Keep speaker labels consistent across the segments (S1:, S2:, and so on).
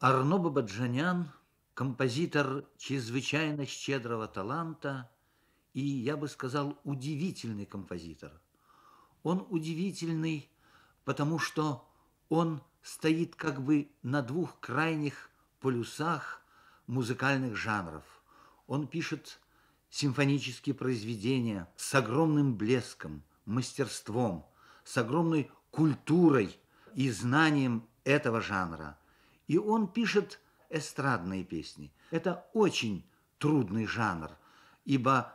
S1: Арно Бабаджанян, композитор чрезвычайно щедрого таланта и, я бы сказал, удивительный композитор. Он удивительный, потому что он стоит как бы на двух крайних полюсах музыкальных жанров. Он пишет симфонические произведения с огромным блеском, мастерством, с огромной культурой и знанием этого жанра – и он пишет эстрадные песни. Это очень трудный жанр, ибо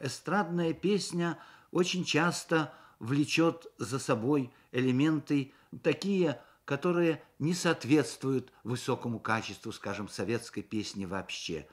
S1: эстрадная песня очень часто влечет за собой элементы такие, которые не соответствуют высокому качеству, скажем, советской песни вообще.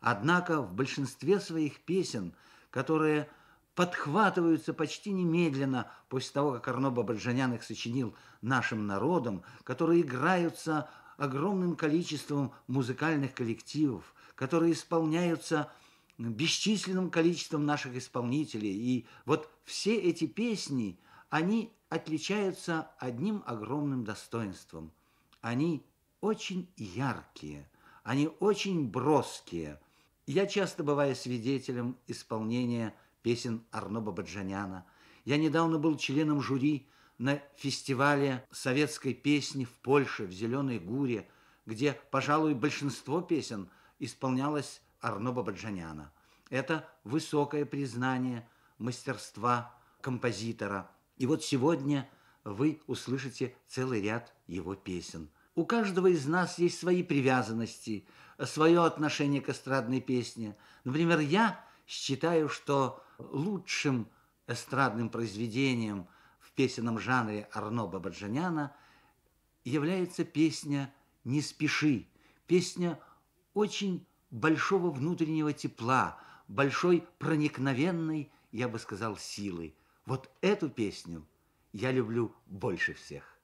S1: Однако в большинстве своих песен, которые подхватываются почти немедленно после того, как Арно Бабаджанян их сочинил нашим народом, которые играются огромным количеством музыкальных коллективов, которые исполняются бесчисленным количеством наших исполнителей. И вот все эти песни, они отличаются одним огромным достоинством. Они очень яркие, они очень броские. Я часто бываю свидетелем исполнения песен Арно Бабаджаняна. Я недавно был членом жюри на фестивале советской песни в Польше, в Зеленой Гуре, где, пожалуй, большинство песен исполнялось Арно Бабаджаняна. Это высокое признание мастерства композитора. И вот сегодня вы услышите целый ряд его песен. У каждого из нас есть свои привязанности, свое отношение к эстрадной песне. Например, я считаю, что лучшим эстрадным произведением – песенном жанре Арно Бабаджаняна является песня «Не спеши», песня очень большого внутреннего тепла, большой проникновенной, я бы сказал, силы. Вот эту песню я люблю больше всех.